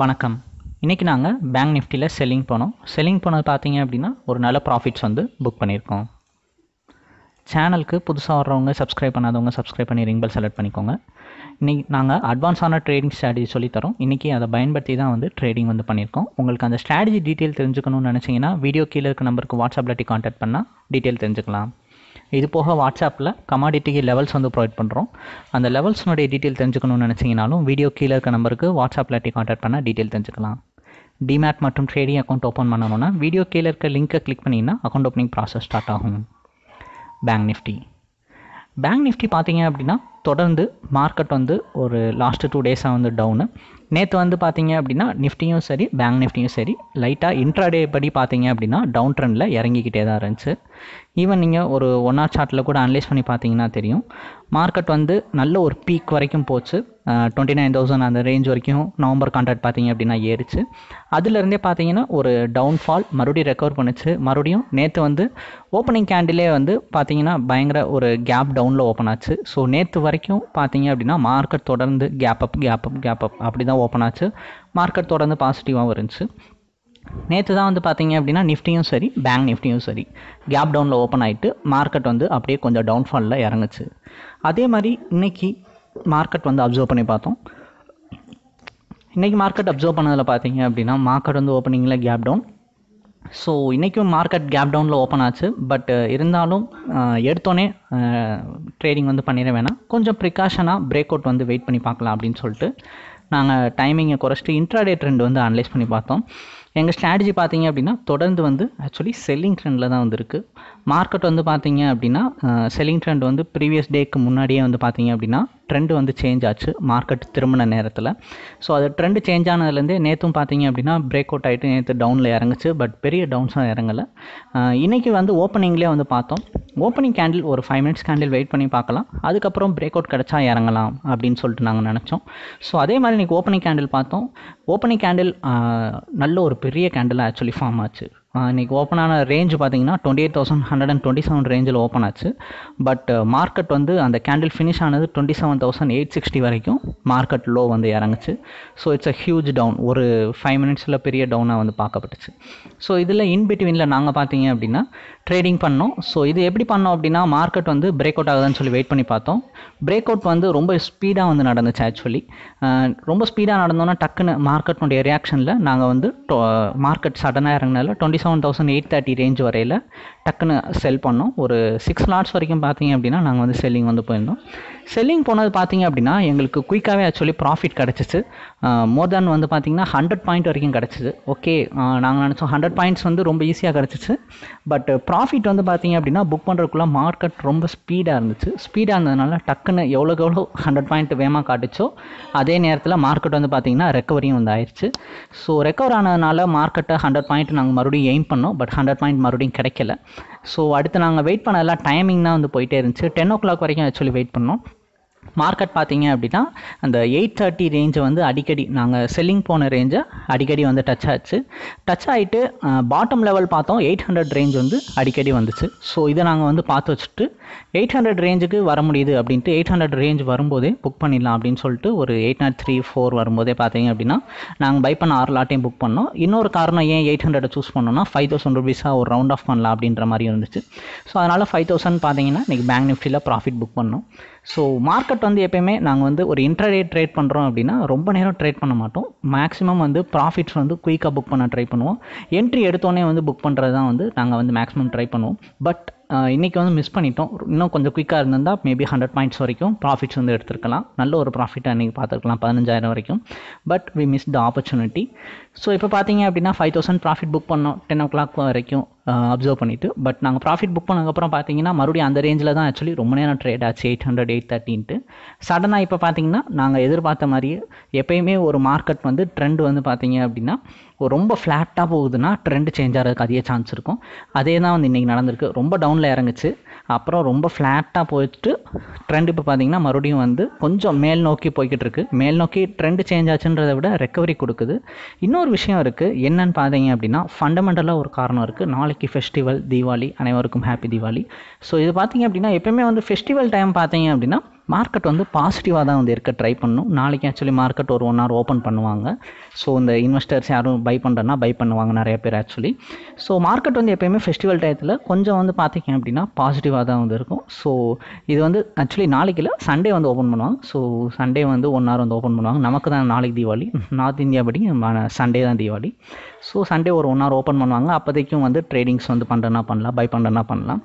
வணக்கம் இன்றைக்கி நாங்கள் பேங்க் நிஃப்டியில் செல்லிங் போனோம் செல்லிங் போனது பார்த்தீங்க அப்படின்னா ஒரு நல்ல ப்ராஃபிட்ஸ் வந்து புக் பண்ணியிருக்கோம் சேனலுக்கு புதுசாக வர்றவங்க சப்ஸ்கிரைப் பண்ணாதவங்க சப்ஸ்கிரைப் பண்ணி ரிங்பல் செலக்ட் பண்ணிக்கோங்க இன்றைக்கி நாங்கள் அட்வான்ஸான ட்ரேடிங் ஸ்ட்ராட்டஜி சொல்லித்தரோம் இன்றைக்கி அதை பயன்படுத்தி தான் வந்து ட்ரேடிங் வந்து பண்ணியிருக்கோம் உங்களுக்கு அந்த ஸ்ட்ராட்டஜி டீட்டெயில் தெரிஞ்சுக்கணும்னு நினச்சிங்கன்னா வீடியோ கீழே இருக்க நம்பருக்கு வாட்ஸ்அப்பில் கான்டாக்ட் பண்ணால் டீட்டெயில் தெரிஞ்சுக்கலாம் இது போக வாட்ஸ்அப்பில் கமாடிட்டிக்கு லெவல்ஸ் வந்து ப்ரொவைட் பண்ணுறோம் அந்த லெவல்ஸ்னுடைய டீட்டெயில் தெரிஞ்சுக்கணும்னு நினச்சிங்கனாலும் வீடியோ கீழே இருக்க நம்பருக்கு வாட்ஸ்அப்பில் கான்டாக்ட் பண்ணால் டீட்டெயில் தெரிஞ்சுக்கலாம் டிமேட் மற்றும் ட்ரேடிங் அக்கௌண்ட் ஓப்பன் பண்ணணும்னா வீடியோ கீழே இருக்க லிங்க்கை கிளிக் பண்ணிங்கன்னா அக்கௌண்ட் ஓப்பனிங் ப்ராசஸ் ஸ்டார்ட் ஆகும் பேங்க் நிஃப்டி பேங்க் நிஃப்டி பார்த்தீங்க அப்படின்னா தொடர்ந்து மார்க்கெட் வந்து ஒரு லாஸ்ட்டு டூ டேஸாக வந்து டவுனு நேற்று வந்து பார்த்தீங்க அப்படின்னா நிஃப்டியும் சரி பேங்க் நிஃப்டியும் சரி லைட்டாக இன்ட்ராடே படி பார்த்தீங்க அப்படின்னா டவுன் ட்ரெண்டில் இறங்கிக்கிட்டே தான் இருந்துச்சு ஈவன் நீங்கள் ஒரு ஒன் ஆர் சார்ட்டில் கூட அனலைஸ் பண்ணி பார்த்தீங்கன்னா தெரியும் மார்க்கெட் வந்து நல்ல ஒரு பீக் வரைக்கும் போச்சு டுவெண்ட்டி நைன் தௌசண்ட் அந்த ரேஞ்ச் வரைக்கும் நவம்பர் கான்ட்ராக்ட் பார்த்தீங்க அப்படின்னா ஏறிச்சு அதுலேருந்தே பார்த்தீங்கன்னா ஒரு டவுன்ஃபால் மறுபடியும் ரெக்கவர் பண்ணுச்சு மறுபடியும் நேற்று வந்து ஓப்பனிங் கேண்டிலே வந்து பார்த்தீங்கன்னா பயங்கர ஒரு கேப் டவுனில் ஓப்பன் ஆச்சு ஸோ நேற்று வரைக்கும் பார்த்தீங்க அப்படின்னா மார்க்கெட் தொடர்ந்து gap up gap up gap up அப்படி தான் தான் ஓப்பன் ஆச்சு மார்க்கெட் தொடர்ந்து பாசிட்டிவாக இருந்துச்சு நேற்று தான் வந்து பார்த்தீங்க அப்படின்னா நிஃப்டியும் சரி பேங்க் நிஃப்டியும் சரி கேப் டவுனில் ஓப்பன் ஆகிட்டு மார்க்கெட் வந்து அப்படியே கொஞ்சம் டவுன்ஃபாலில் இறங்குச்சு அதே மாதிரி இன்றைக்கி மார்க்கெட் வந்து அப்சர்வ் பண்ணி பார்த்தோம் இன்றைக்கி மார்க்கெட் அப்சர்வ் பண்ணதில் பார்த்தீங்க அப்படின்னா மார்க்கெட் வந்து ஓப்பனிங்கில் கேப் டவுன் ஸோ இன்றைக்கும் மார்க்கெட் கேப் டவுனில் ஓப்பன் ஆச்சு பட் இருந்தாலும் எடுத்தோன்னே ட்ரேடிங் வந்து பண்ணிட வேணாம் கொஞ்சம் ப்ரிகாஷனாக பிரேக் அவுட் வந்து வெயிட் பண்ணி பார்க்கலாம் அப்படின்னு சொல்லிட்டு நாங்கள் டைமிங்கை குறைச்சிட்டு இன்ட்ராடே ட்ரெண்ட் வந்து அனலைஸ் பண்ணி பார்த்தோம் எங்கள் ஸ்ட்ராட்டஜி பார்த்தீங்க அப்படின்னா தொடர்ந்து வந்து ஆக்சுவலி செல்லிங் ட்ரெண்டில் தான் வந்துருக்கு மார்க்கெட் வந்து பார்த்தீங்க அப்படின்னா செல்லிங் ட்ரெண்ட் வந்து ப்ரீவியஸ் டேக்கு முன்னாடியே வந்து பார்த்தீங்க அப்படின்னா ட்ரெண்டு வந்து சேஞ்ச் ஆச்சு மார்க்கெட் திரும்பின நேரத்தில் ஸோ அது ட்ரெண்டு சேஞ்ச் ஆனதுலேருந்தே நேற்றும் பார்த்தீங்க அப்படின்னா பிரேக் அவுட் ஆகிட்டு நேற்று டவுனில் இறங்குச்சு பட் பெரிய டவுன்ஸாக இறங்கலை இன்றைக்கி வந்து ஓப்பனிங்லேயே வந்து பார்த்தோம் ஓப்பனிங் கேண்டில் ஒரு ஃபைவ் மினிட்ஸ் கேண்டில் வெயிட் பண்ணி பார்க்கலாம் அதுக்கப்புறம் பிரேக் அவுட் கிடச்சா இறங்கலாம் அப்படின்னு சொல்லிட்டு நாங்கள் நினச்சோம் ஸோ அதே மாதிரி இன்றைக்கி ஓப்பனிங் கேண்டில் பார்த்தோம் ஓப்பனிங் கேண்டில் நல்ல ஒரு பெரிய கேண்டில் ஆக்சுவலி ஃபார்ம் ஆச்சு இன்றைக்கி ஓப்பன் ஆன ரேஞ்ச் பார்த்தீங்கன்னா twenty eight thousand hundred and twenty seven ரேஞ்சில் ஓப்பன் ஆச்சு பட் மார்க்கெட் uh, வந்து அந்த கேண்டில் ஃபினிஷ் ஆனது twenty seven thousand eight sixty வரைக்கும் மார்க்கெட் லோ வந்து இறங்குச்சு so it's a huge down ஒரு ஃபைவ் மினிட்ஸில் பெரிய டவுனாக வந்து பார்க்கப்பட்டுச்சு ஸோ இதில் இன்பிட்வீனில் நாங்கள் பார்த்தீங்க அப்படின்னா ட்ரேடிங் பண்ணோம் ஸோ இது எப்படி பண்ணோம் அப்படின்னா மார்க்கெட் வந்து பிரேக் அவுட் ஆகுதுன்னு சொல்லி வெயிட் பண்ணி பார்த்தோம் பிரேக் அவுட் வந்து ரொம்ப ஸ்பீடாக வந்து நடந்துச்சு ஆக்சுவலி ரொம்ப ஸ்பீடாக நடந்தோன்னா டக்குன்னு மார்க்கெட்னுடைய ரியாக்ஷனில் நாங்கள் வந்து மார்க்கெட் சடனாக இறங்கினால twenty seven thousand eight thirty range வரையில் டக்குன்னு செல் பண்ணோம் ஒரு சிக்ஸ் லாட்ஸ் வரைக்கும் பார்த்தீங்க அப்படின்னா நாங்கள் வந்து செல்லிங் வந்து போயிருந்தோம் செல்லிங் போனது பார்த்தீங்க அப்படின்னா எங்களுக்கு குயிக்காகவே ஆக்சுவலி ப்ராஃபிட் கிடச்சிச்சு மோர் தேன் வந்து பார்த்திங்கன்னா ஹண்ட்ரட் பாயிண்ட் வரைக்கும் கிடச்சிது ஓகே நாங்கள் நினச்சோம் ஹண்ட்ரட் பாயிண்ட்ஸ் வந்து ரொம்ப ஈஸியாக கிடச்சிச்சு பட் ப்ராஃபிட் வந்து பார்த்தீங்க அப்படின்னா புக் பண்ணுறதுக்குள்ளே மார்க்கெட் ரொம்ப ஸ்பீடாக இருந்துச்சு ஸ்பீடாக இருந்ததுனால டக்குன்னு எவ்வளோக்கு எவ்வளோ ஹண்ட்ரட் பாயிண்ட் வேகமாக காட்டுச்சோ அதே நேரத்தில் மார்க்கெட் வந்து பார்த்தீங்கன்னா ரெக்கவரியும் வந்து ஆயிடுச்சு ஸோ ரெக்கவர் ஆனதுனால மார்க்கெட்டை ஹண்ட்ரட் பாயிண்ட் நாங்கள் மறுபடியும் எய்ம் பண்ணோம் பட் ஹண்ட்ரட் பாயிண்ட் மறுபடியும் கிடைக்கல ஸோ அடுத்து நாங்கள் வெயிட் பண்ணலாம் டைமிங் தான் வந்து போயிட்டே இருந்துச்சு டென் ஓ கிளாக் வரைக்கும் ஆக்சுவலி வெயிட் பண்ணோம் மார்க்கெட் பார்த்தீங்க அப்படின்னா அந்த எயிட் தேர்ட்டி ரேஞ்சை வந்து அடிக்கடி நாங்கள் செல்லிங் போன ரேஞ்சை அடிக்கடி வந்து டச் ஆச்சு டச் ஆகிட்டு பாட்டம் லெவல் பார்த்தோம் எயிட் ஹண்ட்ரட் ரேஞ்ச் வந்து அடிக்கடி வந்துச்சு ஸோ இதை நாங்கள் வந்து பார்த்து வச்சுட்டு எயிட் ஹண்ட்ரட் ரேஞ்சுக்கு வர முடியுது அப்படின்ட்டு எயிட் ஹண்ட்ரட் ரேஞ்ச் வரும்போதே புக் பண்ணிடலாம் அப்படின்னு சொல்லிட்டு ஒரு எயிட் நாட் த்ரீ ஃபோர் வரும்போதே பார்த்தீங்க அப்படின்னா நாங்கள் பை பண்ண ஆறு லாட்டையும் புக் பண்ணோம் இன்னொரு காரணம் ஏன் எயிட் ஹண்ட்ரட் சூஸ் பண்ணோம்னா ஃபைவ் தௌசண்ட் ருபீஸாக ஒரு ரவுண்ட் ஆஃப் பண்ணலாம் அப்படின்ற மாதிரி இருந்துச்சு ஸோ அதனால் ஃபைவ் தௌசண்ட் பார்த்தீங்கன்னா இன்றைக்கி பேங்க் நிஃப்டியில் ப்ராஃபிட் புக் பண்ணோம் ஸோ மார்க்கெட் வந்து எப்பயுமே நாங்கள் வந்து ஒரு இன்ட்ரடே ட்ரேட் பண்ணுறோம் அப்படின்னா ரொம்ப நேரம் ட்ரேட் பண்ண மாட்டோம் மேக்ஸிமம் வந்து ப்ராஃபிட்ஸ் வந்து குயிக்காக புக் பண்ண ட்ரை பண்ணுவோம் என்ட்ரி எடுத்தோடனே வந்து புக் பண்ணுறது தான் வந்து நாங்கள் வந்து மேக்ஸிமம் ட்ரை பண்ணுவோம் பட் இன்றைக்கி வந்து மிஸ் பண்ணிட்டோம் இன்னும் கொஞ்சம் குயிக்காக இருந்திருந்தால் மேபி ஹண்ட்ரட் பாயிண்ட்ஸ் வரைக்கும் ப்ராஃபிட்ஸ் வந்து எடுத்துருக்கலாம் நல்ல ஒரு ப்ராஃபிட்டாக இன்றைக்கி பார்த்துருக்கலாம் பதினஞ்சாயிரம் வரைக்கும் but we miss the opportunity so இப்போ பார்த்தீங்க அப்படின்னா ஃபைவ் தௌசண்ட் ப்ராஃபிட் புக் பண்ணோம் டென் ஓ கிளாக் வரைக்கும் அப்சர்வ் பண்ணிவிட்டு பட் நாங்கள் ப்ராஃபிட் புக் பண்ணதுக்கப்புறம் பார்த்தீங்கன்னா மறுபடியும் அந்த ரேஞ்சில் தான் ஆக்சுவலி ரொம்ப நேரம் ட்ரேட் ஆச்சு எயிட் ஹண்ட்ரட் எயிட் தேர்ட்டின்ட்டு சடனாக இப்போ பார்த்தீங்கன்னா நாங்கள் எதிர்பார்த்த மாதிரியே எப்பயுமே ஒரு மார்க்கெட் வந்து ட்ரெண்ட் வந்து பார்த்தீங்க அப்படின்னா ரொம்ப ஃப்ளாட்டாக போகுதுன்னா ட்ரெண்ட் சேஞ்ச் ஆகிறதுக்கு அதிக சான்ஸ் இருக்கும் அதே தான் வந்து இன்றைக்கி நடந்திருக்கு ரொம்ப டவுனில் இறங்குச்சு அப்புறம் ரொம்ப ஃப்ளாட்டாக போயிட்டு ட்ரெண்ட் இப்போ பார்த்தீங்கன்னா மறுபடியும் வந்து கொஞ்சம் மேல் நோக்கி போய்கிட்டு இருக்கு மேல் நோக்கி ட்ரெண்ட் சேஞ்ச் ஆச்சுன்றதை விட ரெக்கவரி கொடுக்குது இன்னொரு விஷயம் இருக்குது என்னன்னு பார்த்தீங்க அப்படின்னா ஃபண்டமெண்டலாக ஒரு காரணம் இருக்குது நாளைக்கு ஃபெஸ்டிவல் தீபாவளி அனைவருக்கும் ஹாப்பி தீபாவளி ஸோ இது பார்த்தீங்க அப்படின்னா எப்பயுமே வந்து ஃபெஸ்டிவல் டைம் பார்த்தீங்க அப்படின்னா மார்க்கெட் வந்து பாசிட்டிவாக தான் வந்து இருக்க ட்ரை பண்ணும் நாளைக்கு ஆக்சுவலி மார்க்கெட் ஒரு ஒன் ஹவர் ஓப்பன் பண்ணுவாங்க ஸோ இந்த இன்வெஸ்டர்ஸ் யாரும் பை பண்ணுறேன்னா பை பண்ணுவாங்க நிறைய பேர் ஆக்சுவலி ஸோ மார்க்கெட் வந்து எப்போயுமே ஃபெஸ்டிவல் டயத்தில் கொஞ்சம் வந்து பார்த்திங்க அப்படின்னா பாசிட்டிவாக தான் வந்து இருக்கும் ஸோ இது வந்து ஆக்சுவலி நாளைக்கு இல்லை சண்டே வந்து ஓப்பன் பண்ணுவாங்க ஸோ சண்டே வந்து ஒன் ஹவர் வந்து ஓப்பன் பண்ணுவாங்க நமக்கு தான் நாளைக்கு தீபாவளி நார்த் இந்தியா படி சண்டே தான் தீபாவளி ஸோ சண்டே ஒரு ஒன் ஹவர் ஓப்பன் பண்ணுவாங்க அப்போதைக்கும் வந்து ட்ரேடிங்ஸ் வந்து பண்ணுறேன்னா பண்ணலாம் பை பண்ணுறேன்னா பண்ணலாம்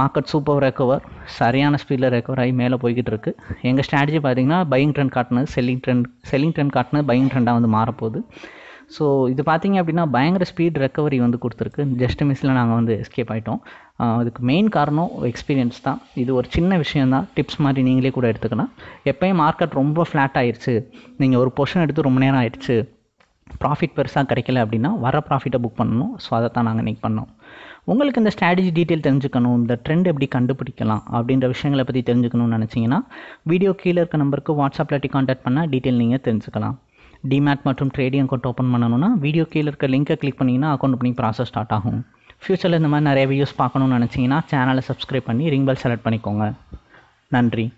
மார்க்கெட் சூப்பர் ரெக்கவர் சரியான ஸ்பீடில் ரெக்கவர் ஆகி மேலே போய்கிட்டு இருக்கு எங்கள் ஸ்ட்ராட்டஜி பார்த்திங்கன்னா பையிங் ட்ரெண்ட் காட்டினது செல்லிங் ட்ரெண்ட் செல்லிங் ட்ரெண்ட் காட்டினது பையிங் ட்ரெண்டாக வந்து மாறப்போகுது ஸோ இது பார்த்திங்க அப்படின்னா பயங்கர ஸ்பீட் ரெக்கவரி வந்து கொடுத்துருக்கு ஜஸ்ட் மிஸ்ஸில் நாங்கள் வந்து எஸ்கேப் ஆகிட்டோம் அதுக்கு மெயின் காரணம் எக்ஸ்பீரியன்ஸ் தான் இது ஒரு சின்ன விஷயந்தான் டிப்ஸ் மாதிரி நீங்களே கூட எடுத்துக்கலாம் எப்போயும் மார்க்கெட் ரொம்ப ஃப்ளாட் ஆயிடுச்சு நீங்கள் ஒரு பொர்ஷன் எடுத்து ரொம்ப நேரம் ஆயிடுச்சு ப்ராஃபிட் பெருசாக கிடைக்கல அப்படின்னா வர ப்ராஃபிட்டை புக் பண்ணணும் ஸோ அதை தான் நாங்கள் இன்றைக்கி பண்ணோம் உங்களுக்கு இந்த ஸ்ட்ராட்டஜி டீட்டெயில் தெரிஞ்சுக்கணும் இந்த ட்ரெண்ட் எப்படி கண்டுபிடிக்கலாம் அப்படின்ற விஷயங்களை பற்றி தெரிஞ்சுக்கணும்னு நினச்சிங்கன்னா வீடியோ கீழே இருக்க நம்பருக்கு வாட்ஸ்அப்பில் காண்டாக்ட் பண்ணால் டீட்டெயில் நீங்கள் தெரிஞ்சுக்கலாம் டிமேட் மற்றும் ட்ரேடிங் அக்கௌண்ட் ஓப்பன் பண்ணணும்னா வீடியோ கீழே இருக்க லிங்கை கிளிக் பண்ணிங்கன்னா அக்கௌண்ட் ஓப்பனிங் ப்ராசஸ் ஸ்டார்ட் ஆகும் ஃப்யூச்சரில் இந்த மாதிரி நிறைய வீடியோஸ் பார்க்கணும்னு நினச்சிங்கன்னா சேனலை சப்ஸ்கிரைப் பண்ணி ரிங் பெல் செலக்ட் பண்ணிக்கோங்க நன்றி